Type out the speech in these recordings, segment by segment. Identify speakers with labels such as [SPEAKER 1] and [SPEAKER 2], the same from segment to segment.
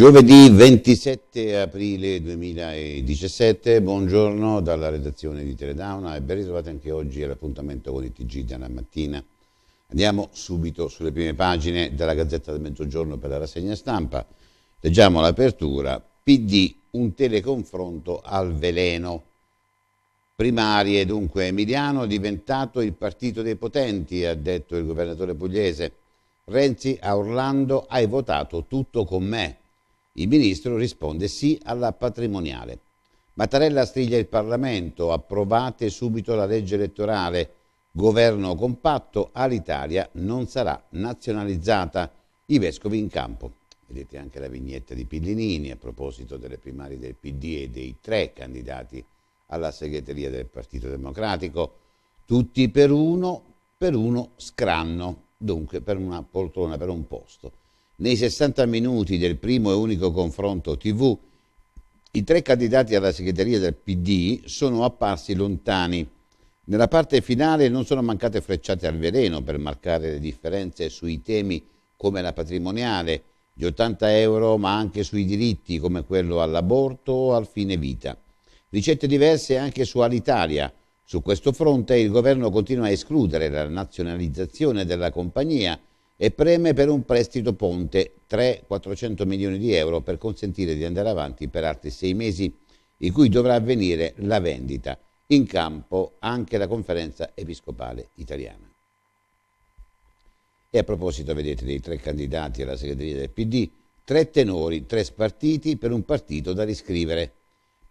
[SPEAKER 1] Giovedì 27 aprile 2017, buongiorno dalla redazione di Teledauna e ben ritrovati anche oggi all'appuntamento con i TG della mattina. Andiamo subito sulle prime pagine della Gazzetta del Mezzogiorno per la rassegna stampa. Leggiamo l'apertura. PD, un teleconfronto al veleno. Primarie, dunque, Emiliano è diventato il partito dei potenti, ha detto il governatore pugliese. Renzi a Orlando, hai votato tutto con me. Il ministro risponde sì alla patrimoniale. Mattarella striglia il Parlamento, approvate subito la legge elettorale, governo compatto, all'Italia non sarà nazionalizzata, i vescovi in campo. Vedete anche la vignetta di Pillinini a proposito delle primarie del PD e dei tre candidati alla segreteria del Partito Democratico. Tutti per uno, per uno scranno, dunque per una poltrona, per un posto. Nei 60 minuti del primo e unico confronto TV, i tre candidati alla segreteria del PD sono apparsi lontani. Nella parte finale non sono mancate frecciate al veleno per marcare le differenze sui temi come la patrimoniale, gli 80 euro, ma anche sui diritti come quello all'aborto o al fine vita. Ricette diverse anche su Alitalia. Su questo fronte il governo continua a escludere la nazionalizzazione della compagnia e preme per un prestito ponte 3-400 milioni di euro per consentire di andare avanti per altri sei mesi, in cui dovrà avvenire la vendita, in campo anche la conferenza episcopale italiana. E a proposito, vedete, dei tre candidati alla segreteria del PD, tre tenori, tre spartiti per un partito da riscrivere.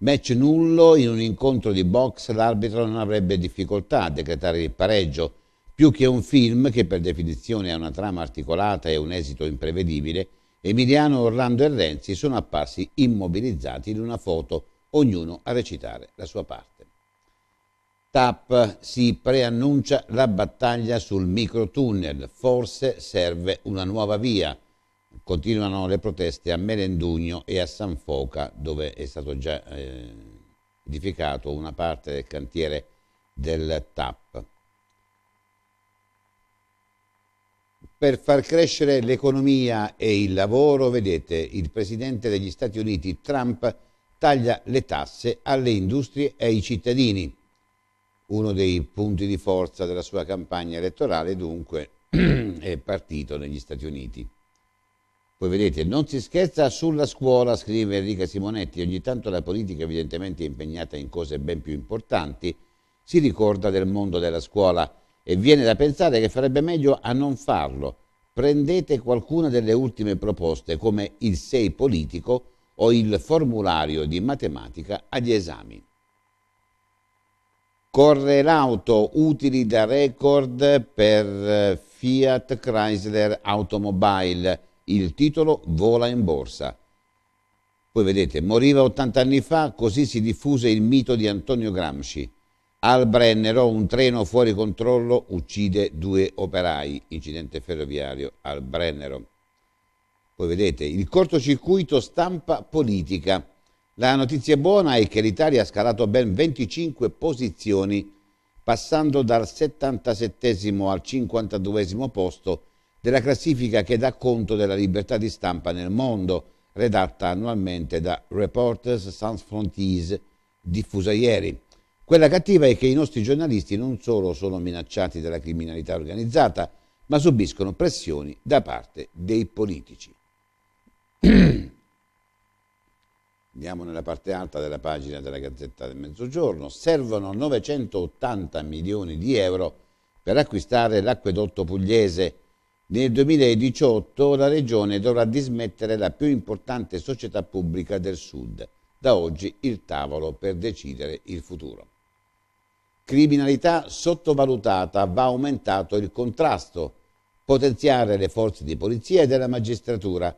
[SPEAKER 1] Match nullo in un incontro di box l'arbitro non avrebbe difficoltà a decretare il pareggio, più che un film, che per definizione ha una trama articolata e un esito imprevedibile, Emiliano, Orlando e Renzi sono apparsi immobilizzati in una foto, ognuno a recitare la sua parte. TAP si preannuncia la battaglia sul microtunnel, forse serve una nuova via. Continuano le proteste a Melendugno e a San Foca, dove è stato già eh, edificato una parte del cantiere del TAP. per far crescere l'economia e il lavoro, vedete, il presidente degli Stati Uniti Trump taglia le tasse alle industrie e ai cittadini. Uno dei punti di forza della sua campagna elettorale, dunque, è partito negli Stati Uniti. Poi vedete, non si scherza sulla scuola, scrive Enrica Simonetti, ogni tanto la politica evidentemente è impegnata in cose ben più importanti, si ricorda del mondo della scuola e viene da pensare che farebbe meglio a non farlo. Prendete qualcuna delle ultime proposte come il 6 politico o il formulario di matematica agli esami. Corre l'auto utili da record per eh, Fiat Chrysler Automobile. Il titolo vola in borsa. Poi vedete, moriva 80 anni fa, così si diffuse il mito di Antonio Gramsci al Brennero un treno fuori controllo uccide due operai, incidente ferroviario al Brennero. Poi vedete, il cortocircuito stampa politica. La notizia buona è che l'Italia ha scalato ben 25 posizioni, passando dal 77 al 52 posto della classifica che dà conto della libertà di stampa nel mondo, redatta annualmente da Reporters Sans Frontiers, diffusa ieri. Quella cattiva è che i nostri giornalisti non solo sono minacciati dalla criminalità organizzata, ma subiscono pressioni da parte dei politici. Andiamo nella parte alta della pagina della Gazzetta del Mezzogiorno. Servono 980 milioni di euro per acquistare l'acquedotto pugliese. Nel 2018 la Regione dovrà dismettere la più importante società pubblica del Sud. Da oggi il tavolo per decidere il futuro criminalità sottovalutata va aumentato il contrasto, potenziare le forze di polizia e della magistratura.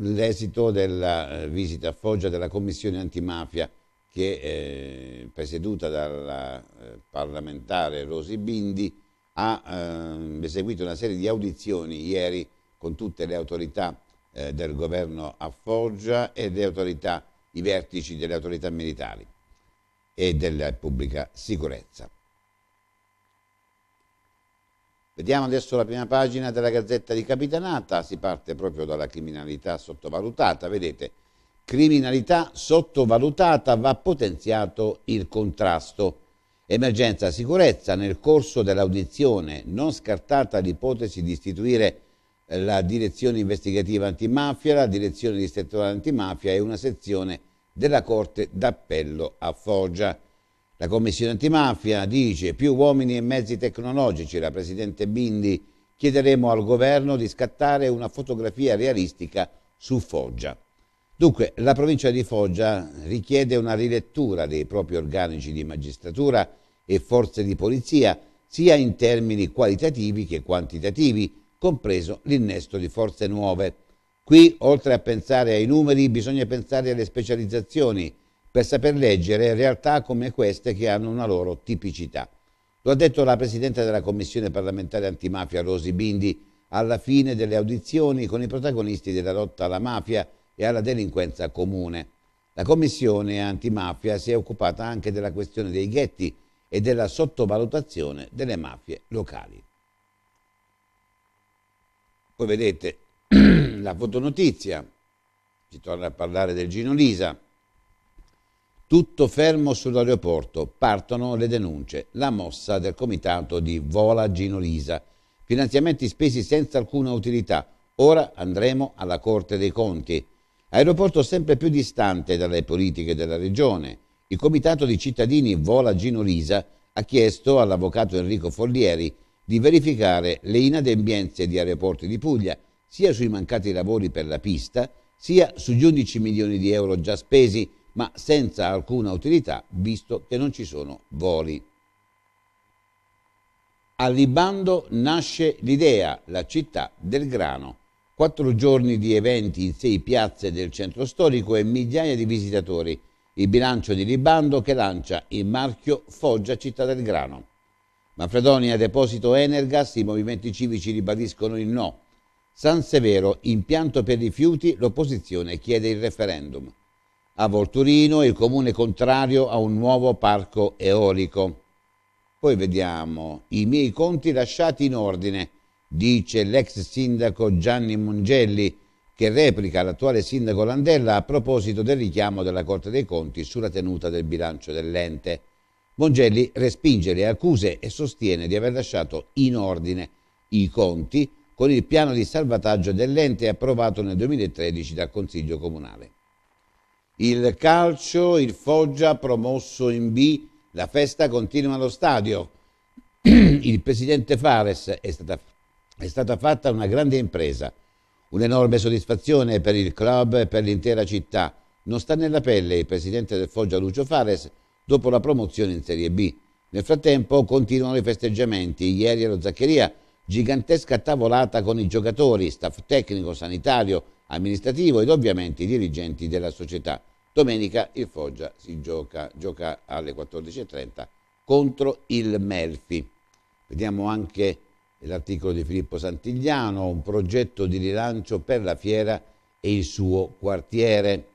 [SPEAKER 1] L'esito della eh, visita a Foggia della Commissione antimafia che eh, presieduta dalla eh, parlamentare Rosi Bindi ha eh, eseguito una serie di audizioni ieri con tutte le autorità eh, del governo a Foggia e le autorità, i vertici delle autorità militari e della pubblica sicurezza. Vediamo adesso la prima pagina della Gazzetta di Capitanata, si parte proprio dalla criminalità sottovalutata, vedete, criminalità sottovalutata va potenziato il contrasto. Emergenza sicurezza, nel corso dell'audizione non scartata l'ipotesi di istituire la direzione investigativa antimafia, la direzione distrettuale antimafia e una sezione della Corte d'Appello a Foggia. La Commissione antimafia dice più uomini e mezzi tecnologici. La Presidente Bindi chiederemo al governo di scattare una fotografia realistica su Foggia. Dunque, la provincia di Foggia richiede una rilettura dei propri organici di magistratura e forze di polizia, sia in termini qualitativi che quantitativi, compreso l'innesto di forze nuove. Qui, oltre a pensare ai numeri, bisogna pensare alle specializzazioni per saper leggere realtà come queste che hanno una loro tipicità. Lo ha detto la Presidente della Commissione parlamentare antimafia Rosi Bindi alla fine delle audizioni con i protagonisti della lotta alla mafia e alla delinquenza comune. La Commissione antimafia si è occupata anche della questione dei ghetti e della sottovalutazione delle mafie locali. Poi vedete la fotonotizia, si torna a parlare del Gino Lisa, tutto fermo sull'aeroporto, partono le denunce, la mossa del comitato di Vola Gino Lisa, finanziamenti spesi senza alcuna utilità, ora andremo alla Corte dei Conti. Aeroporto sempre più distante dalle politiche della regione, il comitato di cittadini Vola Gino Lisa ha chiesto all'avvocato Enrico Follieri di verificare le inadempienze di aeroporti di Puglia sia sui mancati lavori per la pista, sia sugli 11 milioni di euro già spesi, ma senza alcuna utilità visto che non ci sono voli. Al Libando nasce l'idea, la città del grano. Quattro giorni di eventi in sei piazze del centro storico e migliaia di visitatori. Il bilancio di Libando che lancia il marchio Foggia Città del Grano. Ma Fredonia, Deposito Energas, i movimenti civici ribadiscono il no. San Severo, impianto per rifiuti, l'opposizione chiede il referendum. A Volturino il comune contrario a un nuovo parco eolico. Poi vediamo i miei conti lasciati in ordine, dice l'ex sindaco Gianni Mongelli, che replica l'attuale sindaco Landella a proposito del richiamo della Corte dei Conti sulla tenuta del bilancio dell'ente. Mongelli respinge le accuse e sostiene di aver lasciato in ordine i conti con il piano di salvataggio dell'ente approvato nel 2013 dal Consiglio Comunale. Il calcio, il Foggia promosso in B, la festa continua allo stadio. Il presidente Fares è stata, è stata fatta una grande impresa, un'enorme soddisfazione per il club e per l'intera città. Non sta nella pelle il presidente del Foggia Lucio Fares dopo la promozione in Serie B. Nel frattempo continuano i festeggiamenti. Ieri allo Zaccheria gigantesca tavolata con i giocatori, staff tecnico, sanitario, amministrativo ed ovviamente i dirigenti della società. Domenica il Foggia si gioca, gioca alle 14.30 contro il Melfi. Vediamo anche l'articolo di Filippo Santigliano, un progetto di rilancio per la fiera e il suo quartiere.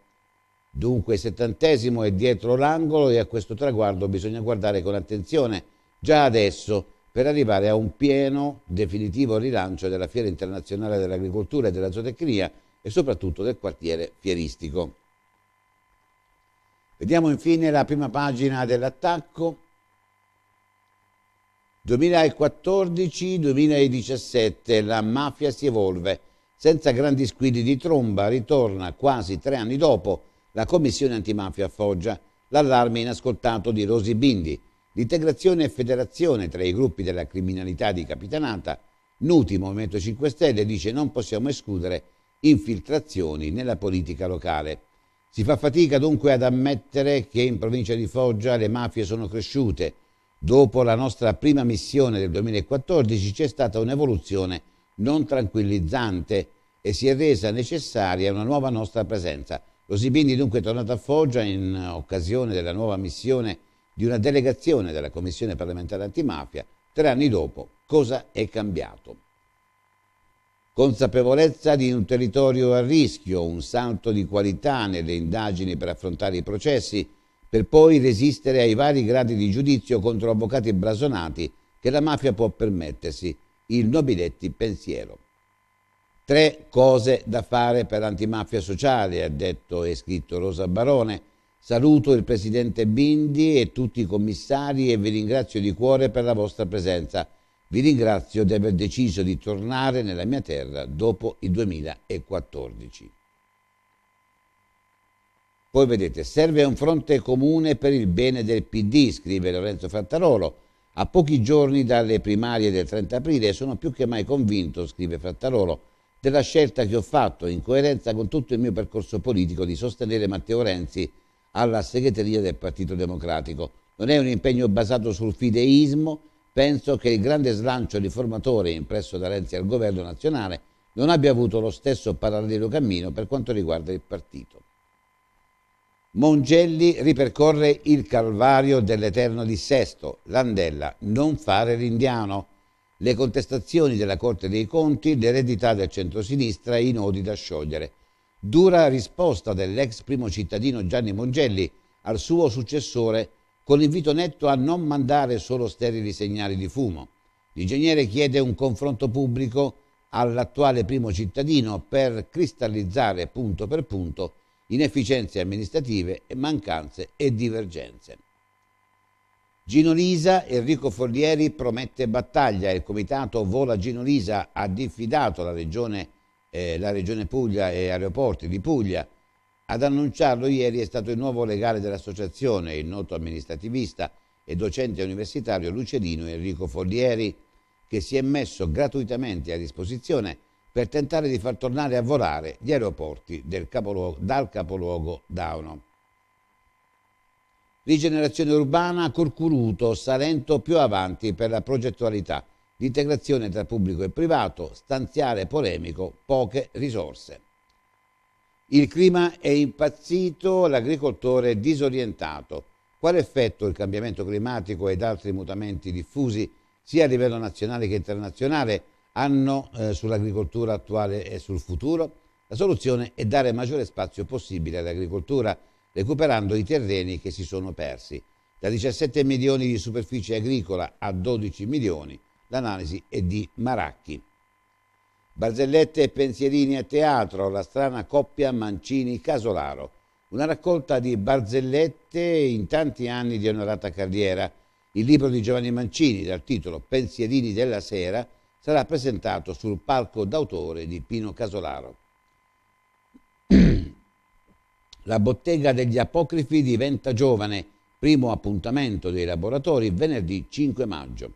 [SPEAKER 1] Dunque il settantesimo è dietro l'angolo e a questo traguardo bisogna guardare con attenzione. Già adesso per arrivare a un pieno, definitivo rilancio della Fiera Internazionale dell'Agricoltura e della Zootecnia e soprattutto del quartiere fieristico. Vediamo infine la prima pagina dell'attacco. 2014-2017 la mafia si evolve. Senza grandi squilli di tromba ritorna quasi tre anni dopo la commissione antimafia a Foggia, l'allarme inascoltato di Rosi Bindi, L'integrazione e federazione tra i gruppi della criminalità di Capitanata, Nuti Movimento 5 Stelle dice non possiamo escludere infiltrazioni nella politica locale. Si fa fatica dunque ad ammettere che in provincia di Foggia le mafie sono cresciute. Dopo la nostra prima missione del 2014 c'è stata un'evoluzione non tranquillizzante e si è resa necessaria una nuova nostra presenza. Rosibindi dunque è tornato a Foggia in occasione della nuova missione di una delegazione della Commissione parlamentare antimafia, tre anni dopo cosa è cambiato? Consapevolezza di un territorio a rischio, un salto di qualità nelle indagini per affrontare i processi, per poi resistere ai vari gradi di giudizio contro avvocati blasonati che la mafia può permettersi, il nobiletti pensiero. Tre cose da fare per l'antimafia sociale, ha detto e scritto Rosa Barone, Saluto il Presidente Bindi e tutti i commissari e vi ringrazio di cuore per la vostra presenza. Vi ringrazio di aver deciso di tornare nella mia terra dopo il 2014. Poi vedete, serve un fronte comune per il bene del PD, scrive Lorenzo Frattarolo. A pochi giorni dalle primarie del 30 aprile sono più che mai convinto, scrive Frattarolo, della scelta che ho fatto, in coerenza con tutto il mio percorso politico, di sostenere Matteo Renzi alla segreteria del Partito Democratico. Non è un impegno basato sul fideismo, penso che il grande slancio riformatore impresso da Renzi al governo nazionale non abbia avuto lo stesso parallelo cammino per quanto riguarda il partito. Mongelli ripercorre il calvario dell'eterno dissesto, Landella, non fare l'indiano, le contestazioni della Corte dei Conti, l'eredità del centrosinistra e i nodi da sciogliere dura risposta dell'ex primo cittadino Gianni Mongelli al suo successore con l'invito netto a non mandare solo sterili segnali di fumo. L'ingegnere chiede un confronto pubblico all'attuale primo cittadino per cristallizzare punto per punto inefficienze amministrative mancanze e divergenze. Gino Lisa, Enrico Foglieri promette battaglia. Il comitato Vola Gino Lisa ha diffidato la regione eh, la Regione Puglia e Aeroporti di Puglia. Ad annunciarlo ieri è stato il nuovo legale dell'associazione, il noto amministrativista e docente universitario Lucedino Enrico Foglieri, che si è messo gratuitamente a disposizione per tentare di far tornare a volare gli aeroporti capoluogo, dal capoluogo Dauno. Rigenerazione urbana, Corcuruto, Salento più avanti per la progettualità l'integrazione tra pubblico e privato, stanziare polemico, poche risorse. Il clima è impazzito, l'agricoltore è disorientato. Quale effetto il cambiamento climatico ed altri mutamenti diffusi, sia a livello nazionale che internazionale, hanno eh, sull'agricoltura attuale e sul futuro? La soluzione è dare maggiore spazio possibile all'agricoltura, recuperando i terreni che si sono persi, da 17 milioni di superficie agricola a 12 milioni L'analisi è di Maracchi. Barzellette e pensierini a teatro, la strana coppia Mancini-Casolaro. Una raccolta di barzellette in tanti anni di onorata carriera. Il libro di Giovanni Mancini, dal titolo Pensierini della sera, sarà presentato sul palco d'autore di Pino Casolaro. La bottega degli apocrifi diventa giovane, primo appuntamento dei laboratori venerdì 5 maggio.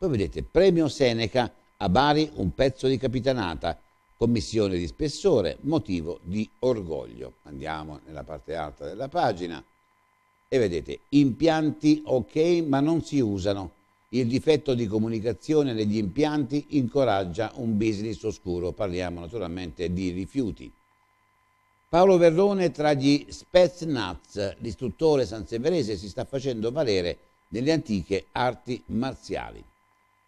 [SPEAKER 1] Poi vedete, premio Seneca, a Bari un pezzo di capitanata, commissione di spessore, motivo di orgoglio. Andiamo nella parte alta della pagina e vedete, impianti ok ma non si usano. Il difetto di comunicazione negli impianti incoraggia un business oscuro, parliamo naturalmente di rifiuti. Paolo Verrone tra gli Spetsnaz, l'istruttore sanseverese, si sta facendo valere nelle antiche arti marziali.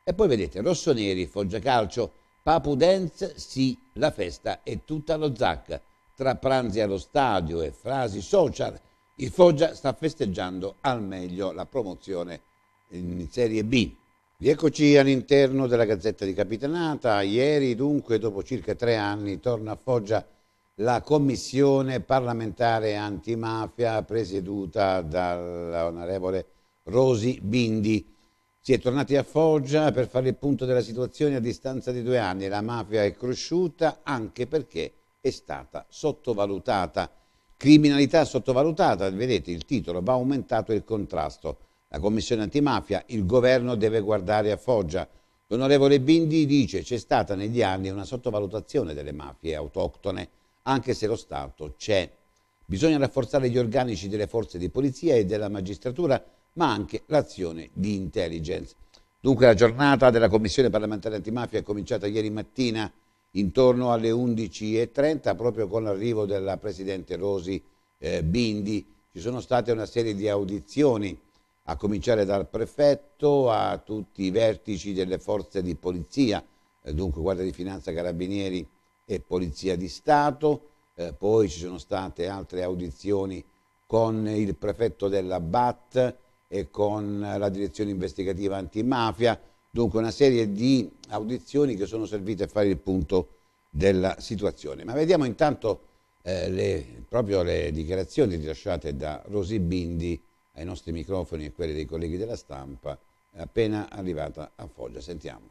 [SPEAKER 1] E poi vedete, Rossoneri, Foggiacalcio, Papu Dance, sì, la festa è tutta lo Zac. Tra pranzi allo stadio e frasi social, il Foggia sta festeggiando al meglio la promozione in Serie B. Rieccoci all'interno della Gazzetta di Capitanata. Ieri, dunque, dopo circa tre anni, torna a Foggia la commissione parlamentare antimafia presieduta dall'onorevole Rosi Bindi si è tornati a Foggia per fare il punto della situazione a distanza di due anni. La mafia è cresciuta anche perché è stata sottovalutata. Criminalità sottovalutata, vedete il titolo, va aumentato il contrasto. La Commissione antimafia, il governo deve guardare a Foggia. L'onorevole Bindi dice c'è stata negli anni una sottovalutazione delle mafie autoctone, anche se lo Stato c'è. Bisogna rafforzare gli organici delle forze di polizia e della magistratura ma anche l'azione di intelligence. Dunque la giornata della Commissione parlamentare antimafia è cominciata ieri mattina intorno alle 11.30 proprio con l'arrivo della Presidente Rosi eh, Bindi. Ci sono state una serie di audizioni a cominciare dal prefetto a tutti i vertici delle forze di polizia, eh, dunque Guardia di Finanza, Carabinieri e Polizia di Stato. Eh, poi ci sono state altre audizioni con il prefetto della BAT, e con la direzione investigativa antimafia, dunque una serie di audizioni che sono servite a fare il punto della situazione. Ma vediamo intanto eh, le, proprio le dichiarazioni rilasciate da Rosi Bindi ai nostri microfoni e quelle dei colleghi della stampa appena arrivata a Foggia. Sentiamo.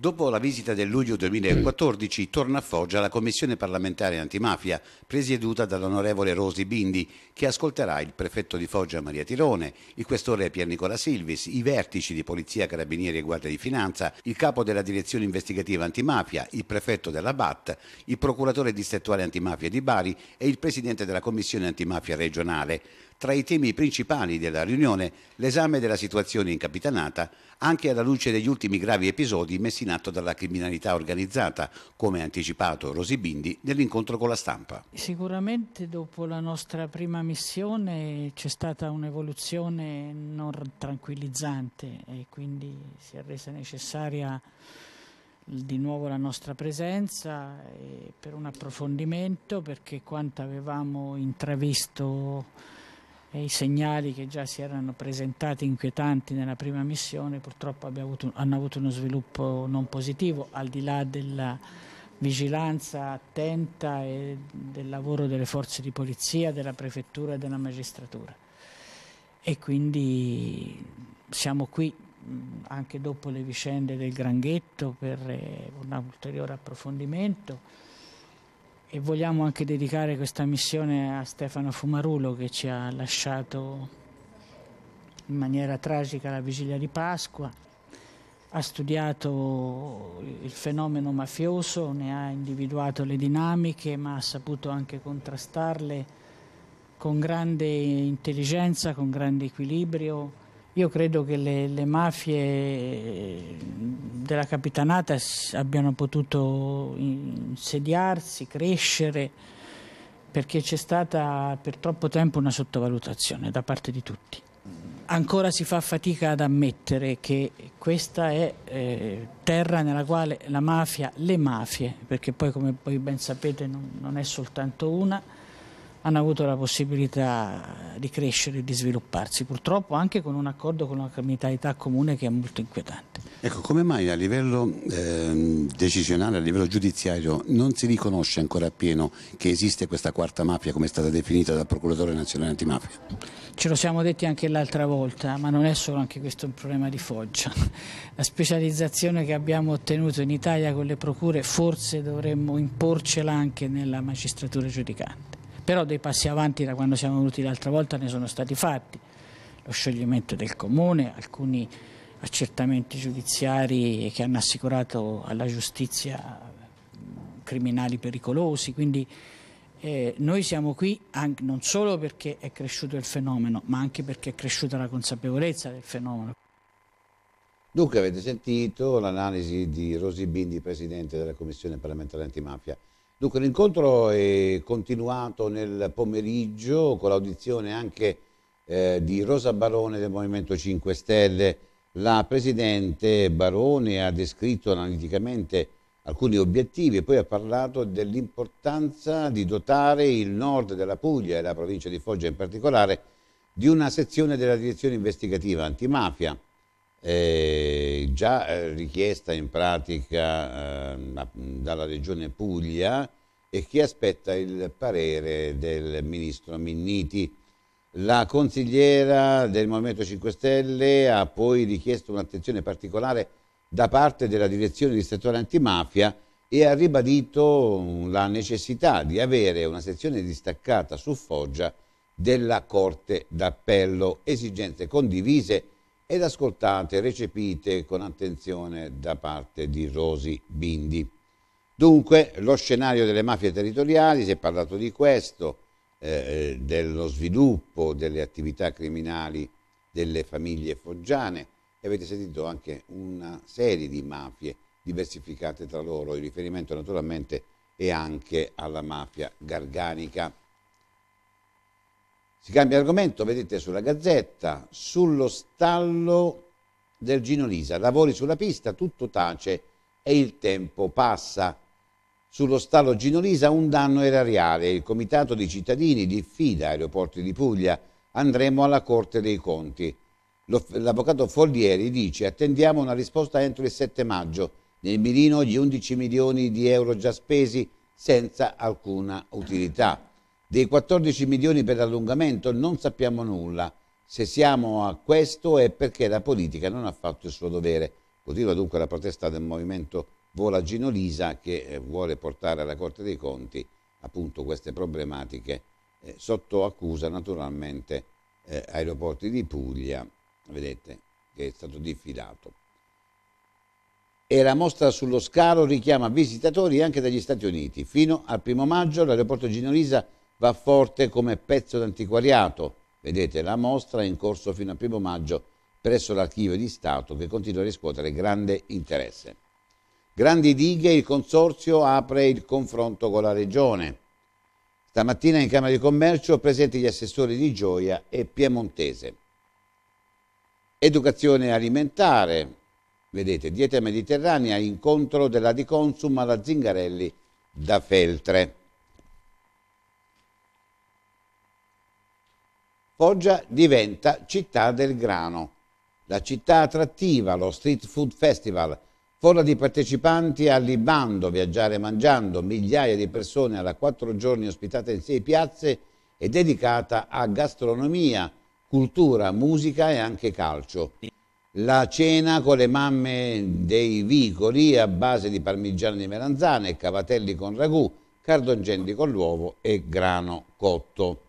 [SPEAKER 1] Dopo la visita del luglio 2014 torna a Foggia la Commissione parlamentare antimafia, presieduta dall'onorevole Rosi Bindi, che ascolterà il prefetto di Foggia Maria Tirone, il questore Pier Nicola Silvis, i vertici di Polizia, Carabinieri e Guardia di Finanza, il capo della direzione investigativa antimafia, il prefetto della BAT, il procuratore distrettuale antimafia di Bari e il presidente della Commissione antimafia regionale tra i temi principali della riunione l'esame della situazione in Capitanata, anche alla luce degli ultimi gravi episodi messi in atto dalla criminalità organizzata, come anticipato Rosi Bindi nell'incontro con la stampa.
[SPEAKER 2] Sicuramente dopo la nostra prima missione c'è stata un'evoluzione non tranquillizzante e quindi si è resa necessaria di nuovo la nostra presenza eh, per un approfondimento perché quanto avevamo intravisto e i segnali che già si erano presentati inquietanti nella prima missione purtroppo avuto, hanno avuto uno sviluppo non positivo, al di là della vigilanza attenta e del lavoro delle forze di polizia, della prefettura e della magistratura. E quindi siamo qui anche dopo le vicende del Granghetto per eh, un ulteriore approfondimento e vogliamo anche dedicare questa missione a Stefano Fumarulo che ci ha lasciato in maniera tragica la vigilia di Pasqua. Ha studiato il fenomeno mafioso, ne ha individuato le dinamiche, ma ha saputo anche contrastarle con grande intelligenza, con grande equilibrio io credo che le, le mafie della capitanata abbiano potuto insediarsi, crescere, perché c'è stata per troppo tempo una sottovalutazione da parte di tutti. Ancora si fa fatica ad ammettere che questa è eh, terra nella quale la mafia, le mafie, perché poi come voi ben sapete non, non è soltanto una, hanno avuto la possibilità di crescere e di svilupparsi, purtroppo anche con un accordo con una criminalità comune che è molto inquietante.
[SPEAKER 1] Ecco, come mai a livello eh, decisionale, a livello giudiziario, non si riconosce ancora appieno che esiste questa quarta mafia come è stata definita dal Procuratore Nazionale Antimafia?
[SPEAKER 2] Ce lo siamo detti anche l'altra volta, ma non è solo anche questo un problema di Foggia. La specializzazione che abbiamo ottenuto in Italia con le procure forse dovremmo imporcela anche nella magistratura giudicante però dei passi avanti da quando siamo venuti l'altra volta ne sono stati fatti, lo scioglimento del comune, alcuni accertamenti giudiziari che hanno assicurato alla giustizia criminali pericolosi, quindi eh, noi siamo qui anche, non solo perché è cresciuto il fenomeno, ma anche perché è cresciuta la consapevolezza del fenomeno.
[SPEAKER 1] Dunque avete sentito l'analisi di Rosi Bindi, Presidente della Commissione parlamentare antimafia. Dunque l'incontro è continuato nel pomeriggio con l'audizione anche eh, di Rosa Barone del Movimento 5 Stelle. La Presidente Barone ha descritto analiticamente alcuni obiettivi e poi ha parlato dell'importanza di dotare il nord della Puglia e la provincia di Foggia in particolare di una sezione della direzione investigativa antimafia eh, già richiesta in pratica eh, dalla Regione Puglia e che aspetta il parere del Ministro Minniti. La consigliera del Movimento 5 Stelle ha poi richiesto un'attenzione particolare da parte della direzione di settore antimafia e ha ribadito la necessità di avere una sezione distaccata su Foggia della Corte d'Appello, esigenze condivise ed ascoltate, recepite con attenzione da parte di Rosi Bindi. Dunque, lo scenario delle mafie territoriali, si è parlato di questo, eh, eh dello sviluppo delle attività criminali delle famiglie foggiane e avete sentito anche una serie di mafie diversificate tra loro, il riferimento naturalmente è anche alla mafia garganica. Si cambia argomento, vedete sulla gazzetta, sullo stallo del Gino Lisa, lavori sulla pista, tutto tace e il tempo passa. Sullo stallo Gino Lisa un danno erariale, il comitato di cittadini diffida Aeroporti di Puglia, andremo alla Corte dei Conti. L'avvocato Foglieri dice attendiamo una risposta entro il 7 maggio, nel mirino gli 11 milioni di euro già spesi senza alcuna utilità. Dei 14 milioni per l'allungamento non sappiamo nulla. Se siamo a questo è perché la politica non ha fatto il suo dovere. Continua dunque la protesta del movimento Volagino Lisa che eh, vuole portare alla Corte dei Conti appunto queste problematiche eh, sotto accusa naturalmente eh, aeroporti di Puglia, vedete, che è stato diffidato. E la mostra sullo scalo richiama visitatori anche dagli Stati Uniti. Fino al primo maggio l'aeroporto Ginolisa va forte come pezzo d'antiquariato. Vedete, la mostra è in corso fino al primo maggio presso l'Archivio di Stato che continua a riscuotere grande interesse. Grandi dighe, il consorzio apre il confronto con la Regione. Stamattina in Camera di Commercio presenti gli assessori di Gioia e Piemontese. Educazione alimentare, vedete, dieta mediterranea, incontro della Diconsum alla Zingarelli da Feltre. Foggia diventa città del grano. La città attrattiva, lo Street Food Festival, folla di partecipanti allibando, Viaggiare Mangiando, migliaia di persone alla quattro giorni ospitata in sei piazze e dedicata a gastronomia, cultura, musica e anche calcio. La cena con le mamme dei vicoli a base di parmigiano di melanzane, cavatelli con ragù, cardongendi con l'uovo e grano cotto.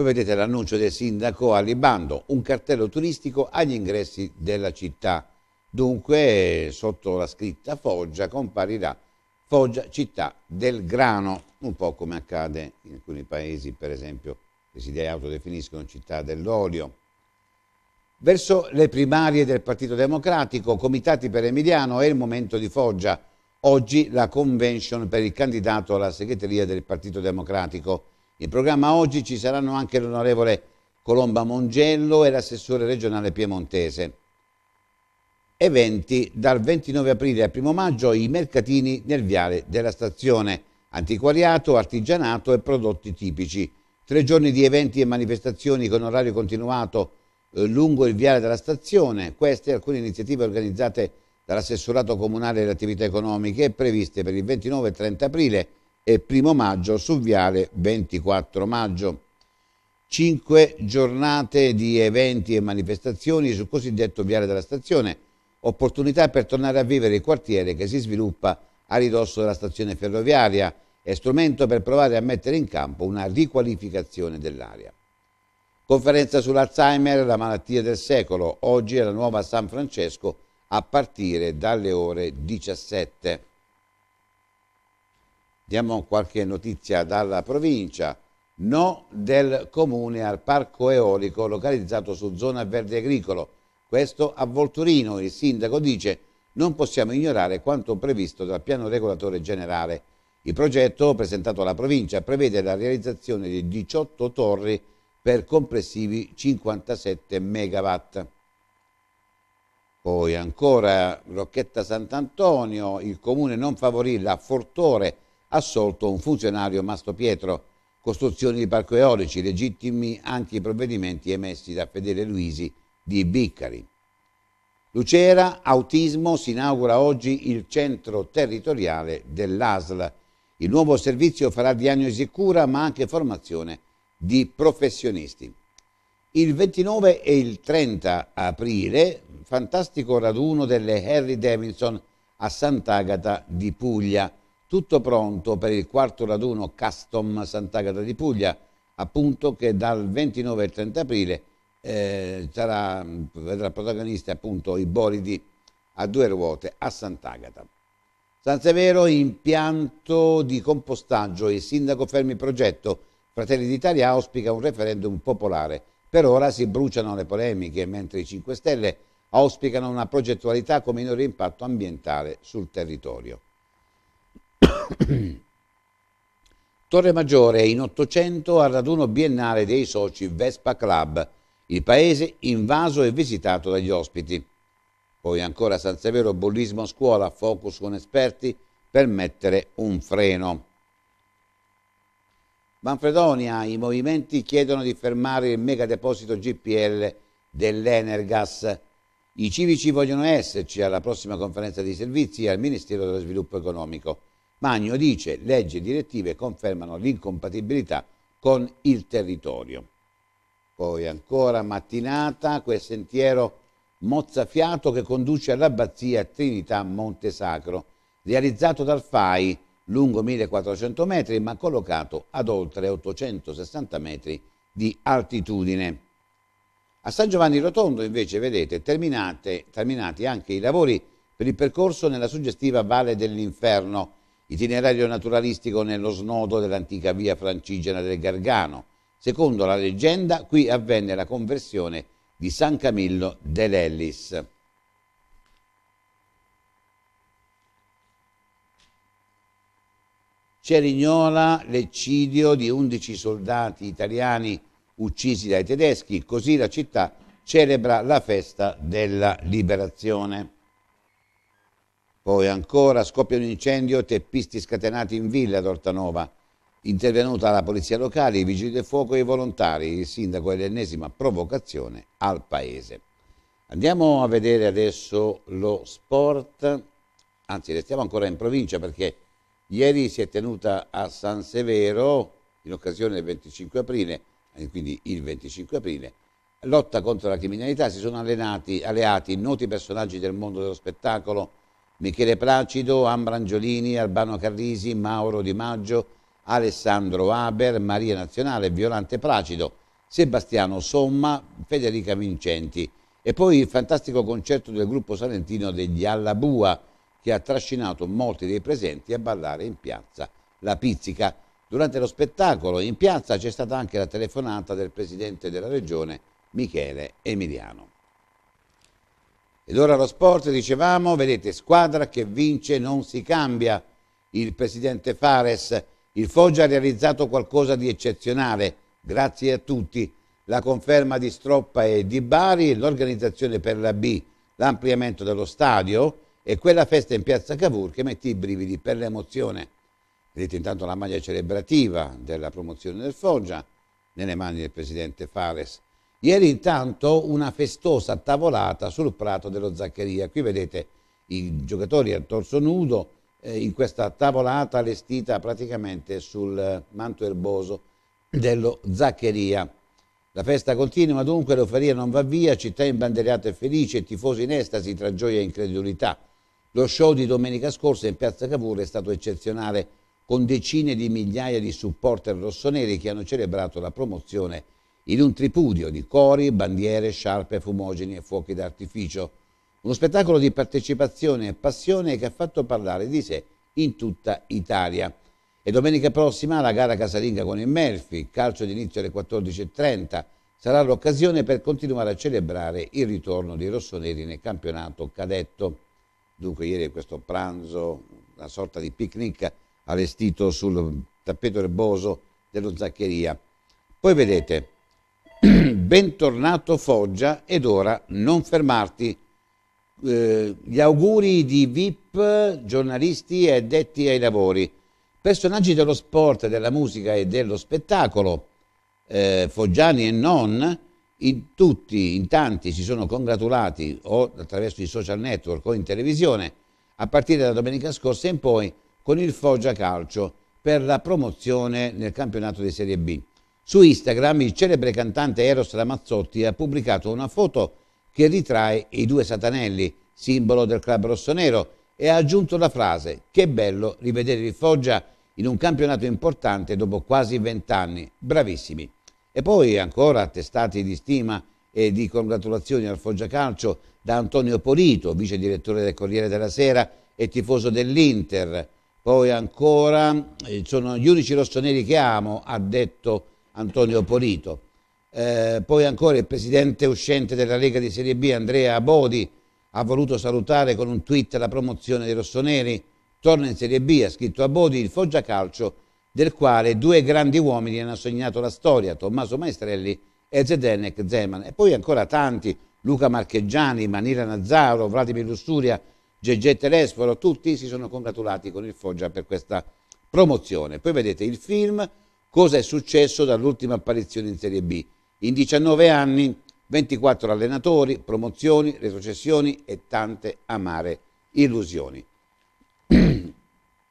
[SPEAKER 1] Poi vedete l'annuncio del sindaco Alibando, un cartello turistico agli ingressi della città. Dunque sotto la scritta Foggia comparirà Foggia città del grano, un po' come accade in alcuni paesi, per esempio, che si autodefiniscono città dell'olio. Verso le primarie del Partito Democratico, comitati per Emiliano, è il momento di Foggia. Oggi la convention per il candidato alla segreteria del Partito Democratico. In programma oggi ci saranno anche l'onorevole Colomba Mongello e l'assessore regionale piemontese. Eventi dal 29 aprile al 1 maggio i mercatini nel viale della stazione, antiquariato, artigianato e prodotti tipici. Tre giorni di eventi e manifestazioni con orario continuato eh, lungo il viale della stazione, queste alcune iniziative organizzate dall'assessorato comunale delle attività economiche previste per il 29 e 30 aprile e 1 maggio su Viale 24 maggio. Cinque giornate di eventi e manifestazioni sul cosiddetto Viale della Stazione, opportunità per tornare a vivere il quartiere che si sviluppa a ridosso della stazione ferroviaria e strumento per provare a mettere in campo una riqualificazione dell'area. Conferenza sull'Alzheimer, la malattia del secolo, oggi è la nuova San Francesco a partire dalle ore 17. Diamo qualche notizia dalla provincia. No del comune al parco eolico localizzato su zona verde agricolo. Questo a Volturino il sindaco dice non possiamo ignorare quanto previsto dal piano regolatore generale. Il progetto presentato alla provincia prevede la realizzazione di 18 torri per complessivi 57 megawatt. Poi ancora Rocchetta Sant'Antonio, il comune non favorì la Fortore assolto un funzionario Mastro Pietro, costruzioni di parco eolici, legittimi anche i provvedimenti emessi da Fedele Luisi di Biccari. Lucera, autismo, si inaugura oggi il centro territoriale dell'ASL. Il nuovo servizio farà diagnosi e cura, ma anche formazione di professionisti. Il 29 e il 30 aprile, fantastico raduno delle Harry Davidson a Sant'Agata di Puglia tutto pronto per il quarto raduno Custom Sant'Agata di Puglia, appunto che dal 29 al 30 aprile eh, sarà, vedrà protagonisti appunto i bolidi a due ruote a Sant'Agata. San Severo, impianto di compostaggio e sindaco fermi progetto, Fratelli d'Italia auspica un referendum popolare. Per ora si bruciano le polemiche, mentre i 5 Stelle auspicano una progettualità con minore impatto ambientale sul territorio. Torre Maggiore in 800 al raduno biennale dei soci Vespa Club, il paese invaso e visitato dagli ospiti. Poi ancora San Severo, bollismo a scuola, focus con esperti per mettere un freno. Manfredonia, i movimenti chiedono di fermare il mega deposito GPL dell'Energas. I civici vogliono esserci alla prossima conferenza di servizi al Ministero dello Sviluppo Economico. Magno dice leggi e direttive confermano l'incompatibilità con il territorio. Poi ancora mattinata quel sentiero mozzafiato che conduce all'abbazia Trinità Monte Sacro, realizzato dal FAI lungo 1400 metri ma collocato ad oltre 860 metri di altitudine. A San Giovanni Rotondo invece vedete terminate, terminati anche i lavori per il percorso nella suggestiva Valle dell'Inferno, itinerario naturalistico nello snodo dell'antica via francigena del Gargano. Secondo la leggenda, qui avvenne la conversione di San Camillo dell'Ellis. Cerignola l'eccidio di 11 soldati italiani uccisi dai tedeschi, così la città celebra la festa della liberazione. Poi ancora scoppia un incendio, teppisti scatenati in villa ad Ortanova. Intervenuta la polizia locale, i vigili del fuoco e i volontari. Il sindaco è l'ennesima provocazione al paese. Andiamo a vedere adesso lo sport, anzi restiamo ancora in provincia perché ieri si è tenuta a San Severo, in occasione del 25 aprile, eh, quindi il 25 aprile, lotta contro la criminalità, si sono allenati, alleati noti personaggi del mondo dello spettacolo, Michele Placido, Ambrangiolini, Albano Carrisi, Mauro Di Maggio, Alessandro Haber, Maria Nazionale, Violante Placido, Sebastiano Somma, Federica Vincenti e poi il fantastico concerto del gruppo salentino degli Allabua che ha trascinato molti dei presenti a ballare in piazza La Pizzica. Durante lo spettacolo in piazza c'è stata anche la telefonata del presidente della regione Michele Emiliano. Ed ora lo sport, dicevamo, vedete, squadra che vince non si cambia. Il presidente Fares, il Foggia ha realizzato qualcosa di eccezionale, grazie a tutti. La conferma di Stroppa e di Bari, l'organizzazione per la B, l'ampliamento dello stadio e quella festa in piazza Cavour che mette i brividi per l'emozione. Vedete intanto la maglia celebrativa della promozione del Foggia nelle mani del presidente Fares Ieri intanto una festosa tavolata sul prato dello Zaccheria. Qui vedete i giocatori a torso nudo eh, in questa tavolata allestita praticamente sul eh, manto erboso dello Zaccheria. La festa continua dunque, l'oferia non va via, città imbandierata e felice, tifosi in estasi tra gioia e incredulità. Lo show di domenica scorsa in piazza Cavour è stato eccezionale, con decine di migliaia di supporter rossoneri che hanno celebrato la promozione in un tripudio di cori, bandiere, sciarpe, fumogeni e fuochi d'artificio. Uno spettacolo di partecipazione e passione che ha fatto parlare di sé in tutta Italia. E domenica prossima la gara casalinga con il Melfi, calcio d'inizio alle 14.30, sarà l'occasione per continuare a celebrare il ritorno dei rossoneri nel campionato cadetto. Dunque ieri questo pranzo, una sorta di picnic allestito sul tappeto erboso dello Zaccheria. Poi vedete, bentornato Foggia ed ora non fermarti. Eh, gli auguri di VIP, giornalisti e detti ai lavori, personaggi dello sport, della musica e dello spettacolo, eh, foggiani e non, in tutti, in tanti si sono congratulati o attraverso i social network o in televisione, a partire da domenica scorsa in poi, con il Foggia Calcio per la promozione nel campionato di Serie B. Su Instagram il celebre cantante Eros Ramazzotti ha pubblicato una foto che ritrae i due satanelli, simbolo del club rossonero, e ha aggiunto la frase «Che bello rivedere il Foggia in un campionato importante dopo quasi vent'anni, bravissimi». E poi ancora attestati di stima e di congratulazioni al Foggia Calcio da Antonio Polito, vice direttore del Corriere della Sera e tifoso dell'Inter. Poi ancora eh, sono gli unici rossoneri che amo, ha detto Antonio Polito. Eh, poi ancora il presidente uscente della Lega di Serie B, Andrea Bodi, ha voluto salutare con un tweet la promozione dei rossoneri. Torna in Serie B, ha scritto a Bodi il Foggia Calcio, del quale due grandi uomini hanno sognato la storia, Tommaso Maestrelli e Zdenek Zeman. E poi ancora tanti, Luca Marcheggiani, Manila Nazzaro, Vladimir Lussuria, Gegè Telesforo, tutti si sono congratulati con il Foggia per questa promozione. Poi vedete il film cosa è successo dall'ultima apparizione in Serie B. In 19 anni 24 allenatori, promozioni, retrocessioni e tante amare illusioni.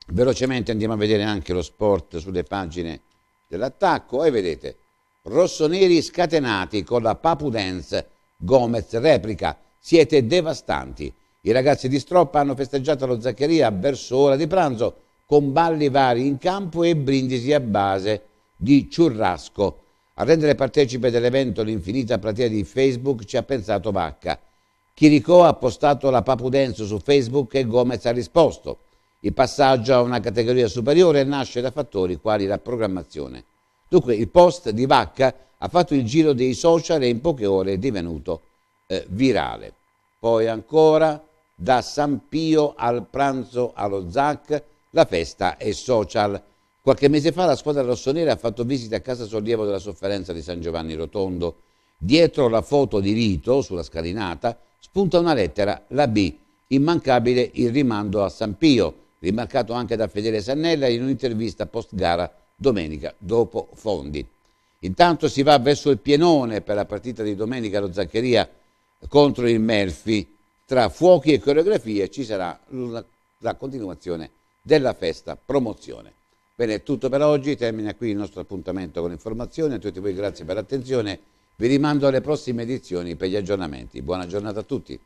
[SPEAKER 1] Velocemente andiamo a vedere anche lo sport sulle pagine dell'attacco e vedete rossoneri scatenati con la Papudens, Gomez replica, siete devastanti. I ragazzi di Stroppa hanno festeggiato lo Zaccheria verso ora di pranzo con balli vari in campo e brindisi a base di ciurrasco. A rendere partecipe dell'evento l'infinita platea di Facebook ci ha pensato Vacca. Chiricò ha postato la Papudenzo su Facebook e Gomez ha risposto. Il passaggio a una categoria superiore nasce da fattori quali la programmazione. Dunque il post di Vacca ha fatto il giro dei social e in poche ore è divenuto eh, virale. Poi ancora da San Pio al pranzo allo Zac la festa e social. Qualche mese fa la squadra rossonera ha fatto visita a Casa Sollievo della Sofferenza di San Giovanni Rotondo. Dietro la foto di Rito, sulla scalinata, spunta una lettera, la B, immancabile il rimando a San Pio, rimarcato anche da Fedele Sannella in un'intervista post-gara domenica dopo Fondi. Intanto si va verso il pienone per la partita di domenica allo Zaccheria contro il Melfi. Tra fuochi e coreografie ci sarà la continuazione della festa promozione. Bene, è tutto per oggi, termina qui il nostro appuntamento con informazioni, a tutti voi grazie per l'attenzione, vi rimando alle prossime edizioni per gli aggiornamenti. Buona giornata a tutti.